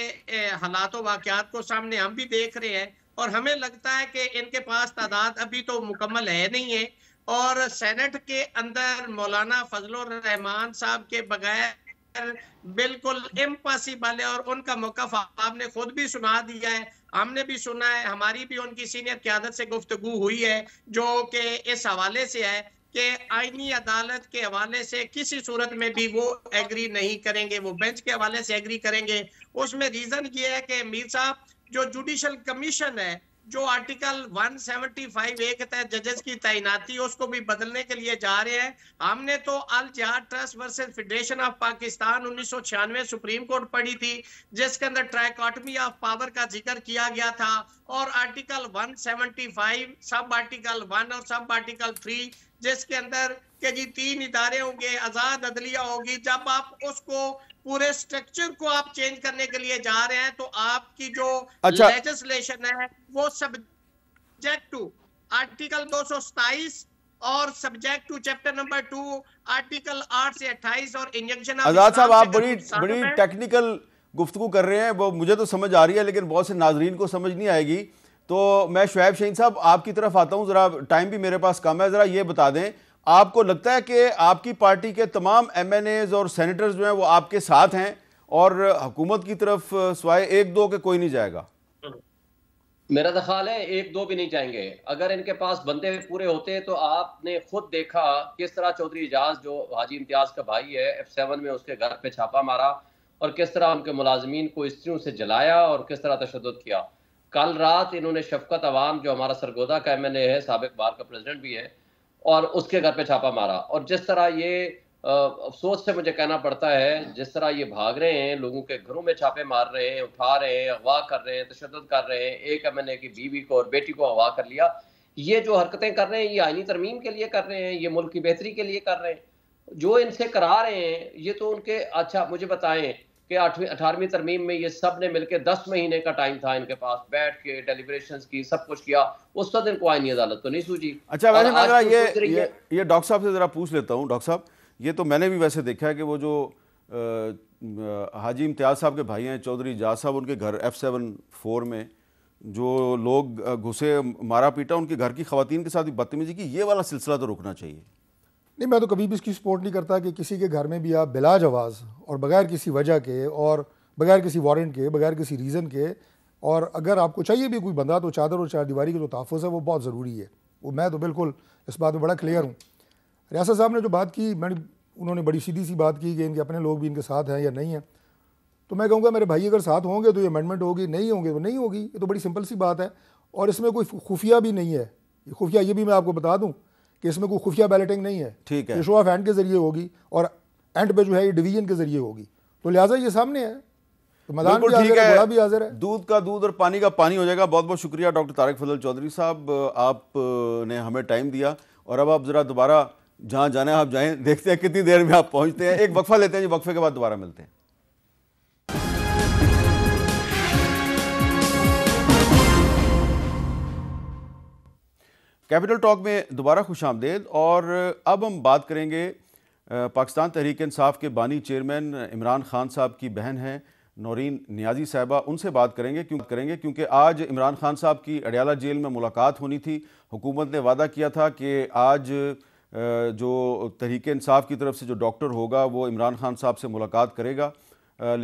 हालात वाकत को सामने हम भी देख रहे हैं और हमें लगता है कि इनके पास तादाद अभी तो मुकम्मल है नहीं है और सेनेट के अंदर मौलाना फजलुर रहमान साहब के बगैर बिल्कुल इम्पॉसिबल है और उनका मौका आपने खुद भी सुना दिया है हमने भी सुना है हमारी भी उनकी सीनियर क्यादत से गुफ्तगु हुई है जो कि इस हवाले से है कि आइनी अदालत के हवाले से किसी सूरत में भी वो एग्री नहीं करेंगे वो बेंच के हवाले से एग्री करेंगे उसमें रीजन ये है कि मीर साहब जो जुडिशल कमीशन है जो आर्टिकल 175 ए के तहत जजेस की तैनाती उसको भी बदलने के लिए जा रहे हैं हमने तो Al Jehad trust versus federation of Pakistan उन्नीस सुप्रीम कोर्ट पढ़ी थी जिसके अंदर ट्राइकॉटमी ऑफ पावर का जिक्र किया गया था और आर्टिकल 175 सब आर्टिकल वन और सब आर्टिकल थ्री जिसके अंदर कि जी तीन इदारे होंगे आजाद अदलिया होगी जब आप उसको पूरे स्ट्रक्चर को आप चेंज करने के लिए जा रहे हैं तो आपकी जो अच्छा। लेजिस्लेशन है वो सब्जेक्ट टू आर्टिकल दो और subject to chapter number two article आठ से अट्ठाईस और इंजेक्शन आजाद साहब आप बड़ी बड़ी टेक्निकल गुफ्तु कर रहे हैं वो मुझे तो समझ आ रही है लेकिन बहुत से नाजरीन को समझ नहीं आएगी तो मैं शुएब शहीन साहब आपकी तरफ आता हूँ ज़रा टाइम भी मेरे पास कम है ज़रा ये बता दें आपको लगता है कि आपकी पार्टी के तमाम एम एन एज और सेनेटर्स जो हैं वो आपके साथ हैं और हुकूमत की तरफ सवाए एक दो के कोई नहीं जाएगा मेरा तो ख्याल है एक दो भी नहीं जाएंगे अगर इनके पास बंदे पूरे होते तो आपने खुद देखा किस तरह चौधरी एजाज जो हाजी इम्तियाज का भाई है एफ सेवन में उसके घर पे छापा मारा और किस तरह उनके मुलाजमीन को स्त्रियों से जलाया और किस तरह तशद किया कल रात इन्होंने शफकत अवाम जो हमारा सरगोदा का एम एन ए है सबक बार का प्रेसिडेंट भी है और उसके घर पे छापा मारा और जिस तरह ये अफसोस से मुझे कहना पड़ता है जिस तरह ये भाग रहे हैं लोगों के घरों में छापे मार रहे हैं उठा रहे हैं अगवा कर रहे हैं तशद कर रहे हैं एक एम की बीवी को और बेटी को अगवा कर लिया ये जो हरकतें कर रहे हैं ये आइनी तरमीम के लिए कर रहे हैं ये मुल्क की बेहतरी के लिए कर रहे हैं जो इनसे करा रहे हैं ये तो उनके अच्छा मुझे बताएं कि आठवीं अठारहवीं तरमीम में ये सब ने मिलकर दस महीने का टाइम था इनके पास बैठ के डेलीब्रेशन की सब कुछ किया उस वक्त इनको आईनी अदालत तो नहीं सूझी अच्छा वैसे मैं ये, ये ये डॉक्टर साहब से ज़रा पूछ लेता हूँ डॉक्टर साहब ये तो मैंने भी वैसे देखा है कि वो जो हाजी इम्तियाज साहब के भाई हैं चौधरी जाज साहब उनके घर एफ सेवन फोर में जो लोग घुसे मारा पीटा उनके घर की खातन के साथ भी बदतमीजी की ये वाला सिलसिला तो रुकना चाहिए नहीं मैं तो कभी भी इसकी सपोर्ट नहीं करता कि किसी के घर में भी आप बिलाज आवाज़ और बगैर किसी वजह के और बगैर किसी वारंट के बगैर किसी रीज़न के और अगर आपको चाहिए भी कोई बंदा तो चादर और चार दीवारी का जो तहफ़ है वो बहुत ज़रूरी है वो मैं तो बिल्कुल इस बात में बड़ा क्लियर हूँ रियासत साहब ने जो बात की मैंने उन्होंने बड़ी सीधी सी बात की कि इनके अपने लोग भी इनके साथ हैं या नहीं हैं तो मैं कहूँगा मेरे भाई अगर साथ होंगे तो ये अमेंडमेंट होगी नहीं होंगे तो नहीं होगी ये तो बड़ी सिंपल सी बात है और इसमें कोई खुफिया भी नहीं है खुफिया ये भी मैं आपको बता दूँ कि इसमें कोई खुफिया बैलेटिंग नहीं है ठीक है शो ऑफ हैंड के जरिए होगी और एंड पे जो है ये डिवीजन के जरिए होगी तो लिहाजा ये सामने है तो मैदान भी ठीक है, भी हाजिर है दूध का दूध और पानी का पानी हो जाएगा बहुत बहुत शुक्रिया डॉक्टर तारक फजल चौधरी साहब आपने हमें टाइम दिया और अब आप ज़रा दोबारा जहाँ जाना है आप जाए देखते हैं कितनी देर में आप पहुँचते हैं एक वक्फा लेते हैं जो वक्फे के बाद दोबारा मिलते हैं कैपिटल टॉक में दोबारा खुश आमदेद और अब हम बात करेंगे पाकिस्तान तहरीक इंसाफ के बानी चेयरमैन इमरान खान साहब की बहन हैं नौरीन नियाजी साहबा उनसे बात करेंगे क्यों करेंगे क्योंकि आज इमरान खान साहब की अडयाला जेल में मुलाकात होनी थी हुकूमत ने वादा किया था कि आज जो तहरीक इंसाफ की तरफ से जो डॉक्टर होगा वो इमरान खान साहब से मुलाकात करेगा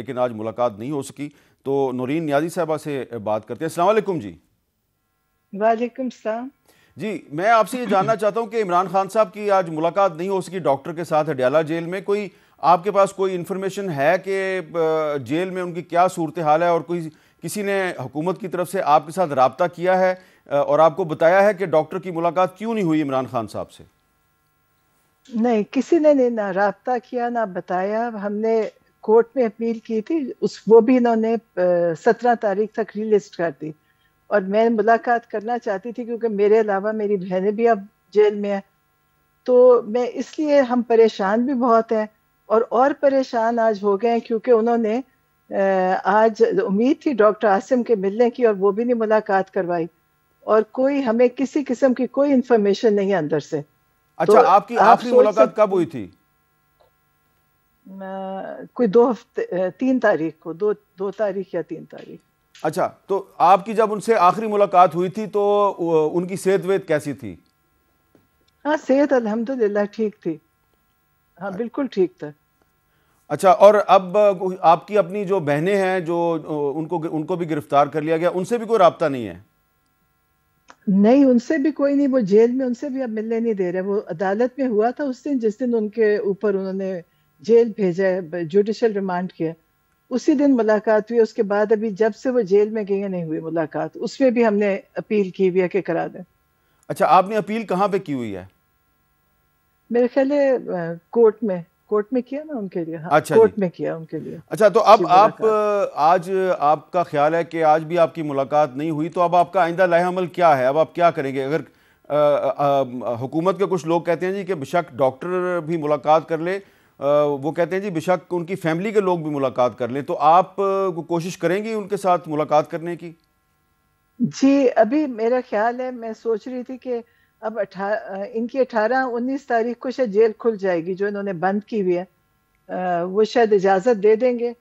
लेकिन आज मुलाकात नहीं हो सकी तो नौरीन न्याजी साहबा से बात करते हैं अलैक्म जी वालेकुम जी मैं आपसे ये जानना चाहता हूँ कि इमरान खान साहब की आज मुलाकात नहीं हो सकी डॉक्टर के साथ हडियाला जेल में कोई आपके पास कोई इन्फॉर्मेशन है कि जेल में उनकी क्या सूरत हाल है और कोई किसी ने हुकूमत की तरफ से आपके साथ रबता किया है और आपको बताया है कि डॉक्टर की मुलाकात क्यों नहीं हुई इमरान खान साहब से नहीं किसी ने नहीं ना रबता किया ना बताया हमने कोर्ट में अपील की थी उस वो भी इन्होंने सत्रह तारीख तक रिलिस्ट कर दी और मैं मुलाकात करना चाहती थी क्योंकि मेरे अलावा मेरी बहनें भी अब जेल में हैं तो मैं इसलिए हम परेशान भी बहुत हैं और और परेशान आज हो गए हैं क्योंकि उन्होंने आज उम्मीद थी डॉक्टर आसिम के मिलने की और वो भी नहीं मुलाकात करवाई और कोई हमें किसी किस्म की कोई इंफॉर्मेशन नहीं अंदर से अच्छा तो आपकी आखिरी मुलाकात कब हुई थी कोई दो हफ्ते तीन तारीख को दो दो तारीख या तीन तारीख अच्छा तो आपकी जब उनसे आखिरी मुलाकात हुई थी तो उनकी सेहत वेत कैसी थी हाँ सेहत अल्हम्दुलिल्लाह ठीक थी हाँ अच्छा। बिल्कुल ठीक था अच्छा और अब आपकी अपनी जो बहनें हैं जो उनको उनको भी गिरफ्तार कर लिया गया उनसे भी कोई रबता नहीं है नहीं उनसे भी कोई नहीं वो जेल में उनसे भी अब मिलने नहीं दे रहे वो अदालत में हुआ था उस दिन जिस दिन उनके ऊपर उन्होंने जेल भेजा जुडिशल रिमांड किया उसी दिन मुलाकात हुई उसके बाद अभी जब से वो जेल में गई नहीं हुई मुलाकात उसमें भी हमने अपील की हुई है कि करा दें अच्छा आपने अपील कहाँ पे की हुई है मेरे ख्याल कोर्ट में कोर्ट में किया ना उनके लिए हाँ, अच्छा कोर्ट में किया उनके लिए अच्छा तो अब आप आज आपका ख्याल है कि आज भी आपकी मुलाकात नहीं हुई तो अब आपका आइंदा लाहमल क्या है अब आप क्या करेंगे अगर आ, आ, हुकूमत के कुछ लोग कहते हैं जी कि बेशक डॉक्टर भी मुलाकात कर ले वो कहते हैं जी बेशक उनकी फैमिली के लोग भी मुलाकात कर लें तो आप कोशिश करेंगी उनके साथ मुलाकात करने की जी अभी मेरा ख्याल है मैं सोच रही थी कि अब इनकी अठारह उन्नीस तारीख को शायद जेल खुल जाएगी जो इन्होंने बंद की हुई है वो शायद इजाज़त दे देंगे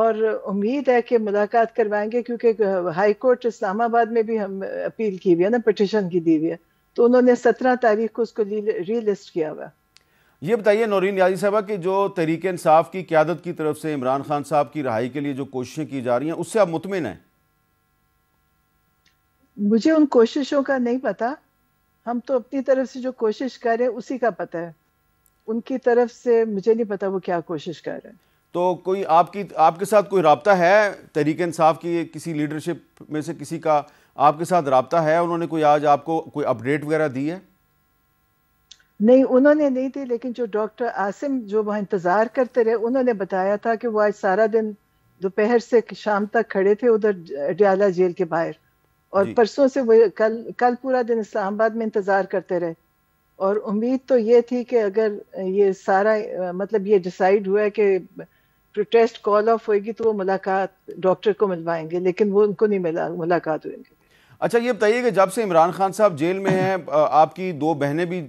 और उम्मीद है कि मुलाकात करवाएंगे क्योंकि हाई कोर्ट इस्लामाबाद में भी हम अपील की हुई है ना पटिशन की दी हुई है तो उन्होंने सत्रह तारीख को उसको रीलिस्ट किया हुआ ये बताइए नौरीन याजी साहबा कि जो तहरीक इंसाफ की क्यादत की तरफ से इमरान खान साहब की रहाई के लिए जो कोशिशें की जा रही हैं उससे आप मुतमिन हैं मुझे उन कोशिशों का नहीं पता हम तो अपनी तरफ से जो कोशिश कर रहे हैं उसी का पता है उनकी तरफ से मुझे नहीं पता वो क्या कोशिश कर रहे हैं तो कोई आपकी आपके साथ कोई रबता है तहरीक इंसाफ की किसी लीडरशिप में से किसी का आपके साथ रबता है उन्होंने कोई आज आपको कोई अपडेट वगैरह दी है नहीं उन्होंने नहीं थी लेकिन जो डॉक्टर आसिम जो वह इंतज़ार करते रहे उन्होंने बताया था कि वो आज सारा दिन दोपहर से शाम तक खड़े थे उधर अडियाला जेल के बाहर और परसों से वो कल कल पूरा दिन इस्लामाबाद में इंतज़ार करते रहे और उम्मीद तो ये थी कि अगर ये सारा मतलब ये डिसाइड हुआ है कि प्रोटेस्ट कॉल ऑफ होगी तो वो मुलाकात डॉक्टर को मिलवाएंगे लेकिन वो उनको नहीं मिला मुलाकात होगी अच्छा ये बताइए कि जब से इमरान खान साहब जेल में हैं आपकी दो बहनें भी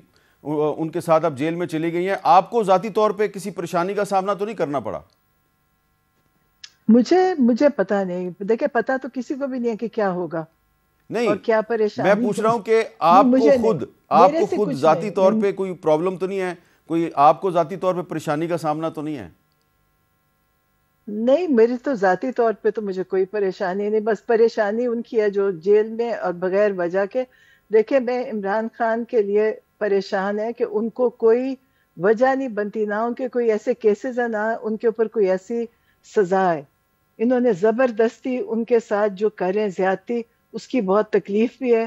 उनके साथ आप जेल में चली गई हैं आपको जाती तौर पे किसी परेशानी का सामना तो नहीं करना पड़ा मुझे मुझे पता नहीं देखिए पता तो किसी को भी नहीं है कि क्या होगा नहीं और क्या परेशानी मैं पूछ रहा हूँ कि आपको खुद आपको खुद जाती तौर पे कोई प्रॉब्लम तो नहीं है कोई आपको जाती तौर पे परेशानी का सामना तो नहीं है नहीं मेरे तो जाती तौर पे तो मुझे कोई परेशानी नहीं बस परेशानी उनकी है जो जेल में और बगैर वजह के देखिए मैं इमरान खान के लिए परेशान है कि उनको कोई वजह नहीं बनती ना उनके कोई ऐसे केसेस है ना उनके ऊपर कोई ऐसी सजा है इन्होंने ज़बरदस्ती उनके साथ जो करें ज्यादा उसकी बहुत तकलीफ भी है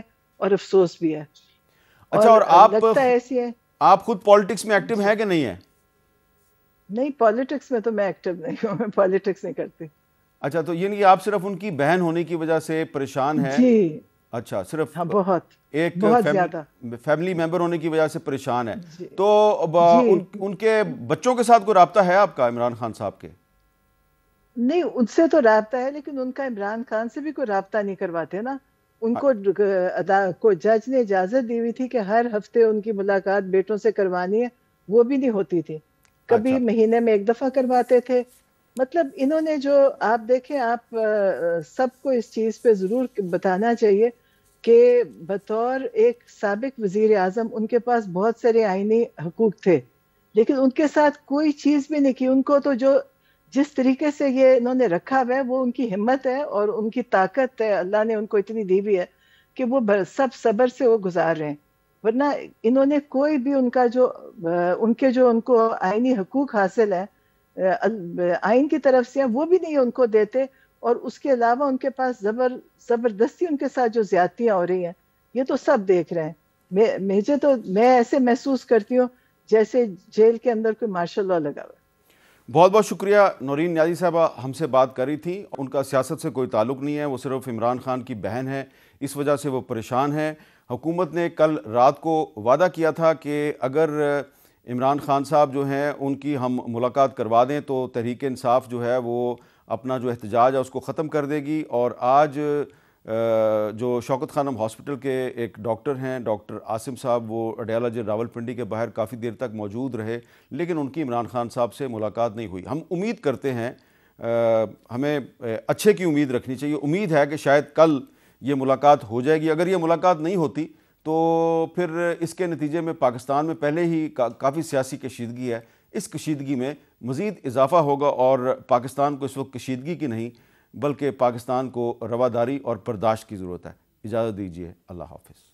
और अफसोस भी है अच्छा और, और आप लगता है ऐसी है आप खुद पॉलिटिक्स में एक्टिव है कि नहीं है नहीं पॉलिटिक्स में तो मैं एक्टिव नहीं हूँ मैं पॉलिटिक्स नहीं करती अच्छा तो ये यानी आप सिर्फ उनकी बहन होने की वजह से परेशान हैं जी अच्छा सिर्फ हाँ, बहुत एक बहुत ज्यादा फैमिली मेंबर होने की वजह से परेशान है तो जी, उन, उनके बच्चों के साथ कोई रहा है आपका इमरान खान साहब के नहीं उनसे तो रहा है लेकिन उनका इमरान खान से भी कोई रहा नहीं करवाते ना उनको हाँ। को जज ने इजाजत दी हुई थी कि हर हफ्ते उनकी मुलाकात बेटों से करवानी है वो भी नहीं होती थी कभी अच्छा। महीने में एक दफा करवाते थे मतलब इन्होंने जो आप देखें आप सबको इस चीज पे जरूर बताना चाहिए कि बतौर एक सबक वजीर अजम उनके पास बहुत सारे आइनी हकूक थे लेकिन उनके साथ कोई चीज़ भी नहीं की उनको तो जो जिस तरीके से ये इन्होंने रखा हुआ है वो उनकी हिम्मत है और उनकी ताकत है अल्लाह ने उनको इतनी दी हुई है कि वो सब सब्र से वो गुजार रहे हैं वरना इन्होंने कोई भी उनका जो उनके जो उनको आइनी हकूक हासिल है आइन की तरफ से वो भी नहीं उनको देते और उसके अलावा उनके पास जबर जबरदस्ती उनके साथ जो ज्यादतियाँ हो रही हैं ये तो सब देख रहे हैं मे, मुझे तो मैं ऐसे महसूस करती हूँ जैसे जेल के अंदर कोई मार्शल लॉ लगा हुआ बहुत बहुत शुक्रिया नौरीन न्याजी साहबा हमसे बात करी थी उनका सियासत से कोई ताल्लुक नहीं है वो सिर्फ इमरान खान की बहन है इस वजह से वो परेशान है हुकूमत ने कल रात को वादा किया था कि अगर इमरान खान साहब जो हैं उनकी हम मुलाकात करवा दें तो तहरीक इंसाफ जो है वो अपना जो एहतजाज है उसको ख़त्म कर देगी और आज जो शौकत खानम हॉस्पिटल के एक डॉक्टर हैं डॉक्टर आसिम साहब वो अडयाला जे रावलपिंडी के बाहर काफ़ी देर तक मौजूद रहे लेकिन उनकी इमरान खान साहब से मुलाकात नहीं हुई हम उम्मीद करते हैं हमें अच्छे की उम्मीद रखनी चाहिए उम्मीद है कि शायद कल ये मुलाकात हो जाएगी अगर ये मुलाकात नहीं होती तो फिर इसके नतीजे में पाकिस्तान में पहले ही का, काफ़ी सियासी कशीदगी है इस कशीदगी में मज़ीद इजाफा होगा और पाकिस्तान को इस वक्त कशीदगी की नहीं बल्कि पाकिस्तान को रवादारी और बर्दाश्त की ज़रूरत है इजाज़त दीजिए अल्लाह हाफिज़